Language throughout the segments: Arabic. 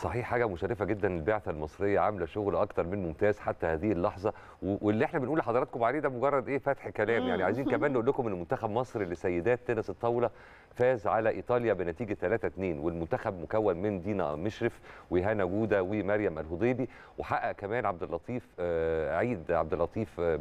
صحيح حاجة مشرفة جدا البعثة المصرية عاملة شغل أكتر من ممتاز حتى هذه اللحظة واللي احنا بنقول لحضراتكم عليه ده مجرد إيه فتح كلام يعني عايزين كمان نقول لكم إن منتخب مصر لسيدات تنس الطاولة فاز على إيطاليا بنتيجة 3-2 والمنتخب مكون من دينا مشرف وهنا جودة ومريم الهضيبي وحقق كمان عبد اللطيف آه، عيد عبد اللطيف آه،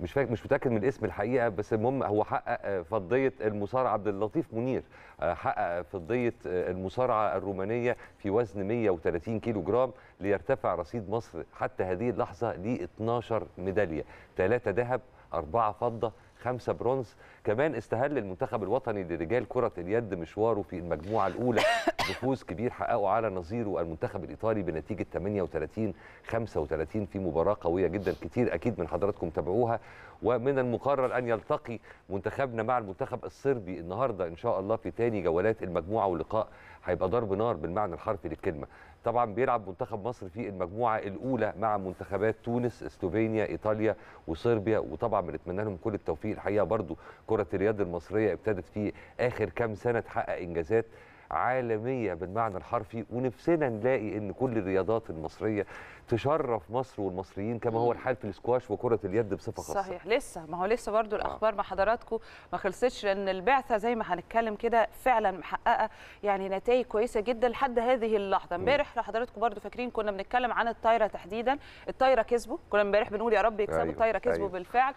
مش فاكر مش متاكد من الاسم الحقيقه بس المهم هو حقق فضيه المصارع عبد اللطيف منير آه، حقق فضيه آه، المصارعه الرومانيه في وزن 130 كيلو جرام ليرتفع رصيد مصر حتى هذه اللحظه ل 12 ميداليه ثلاثه ذهب أربعة فضة خمسة برونز كمان استهل المنتخب الوطني لرجال كرة اليد مشواره في المجموعة الأولى بفوز كبير حققه على نظيره المنتخب الايطالي بنتيجه 38 35 في مباراه قويه جدا كتير اكيد من حضراتكم تابعوها ومن المقرر ان يلتقي منتخبنا مع المنتخب الصربي النهارده ان شاء الله في ثاني جولات المجموعه واللقاء هيبقى ضرب نار بالمعنى الحرفي للكلمه طبعا بيلعب منتخب مصر في المجموعه الاولى مع منتخبات تونس اسلوفينيا ايطاليا وصربيا وطبعا بنتمنى لهم كل التوفيق الحقيقه برضو كره اليد المصريه ابتدت في اخر كام سنه تحقق انجازات عالميه بالمعنى الحرفي ونفسنا نلاقي ان كل الرياضات المصريه تشرف مصر والمصريين كما هو الحال في الاسكواش وكره اليد بصفه خاصه صحيح لسه ما هو لسه برضو آه. الاخبار آه. مع حضراتكم ما خلصتش لان البعثه زي ما هنتكلم كده فعلا محققه يعني نتائج كويسه جدا لحد هذه اللحظه امبارح لحضراتكم برضو فاكرين كنا بنتكلم عن الطايره تحديدا الطايره كسبوا كنا امبارح بنقول يا رب يكسبوا أيوه. الطايره كسبوا أيوه. بالفعل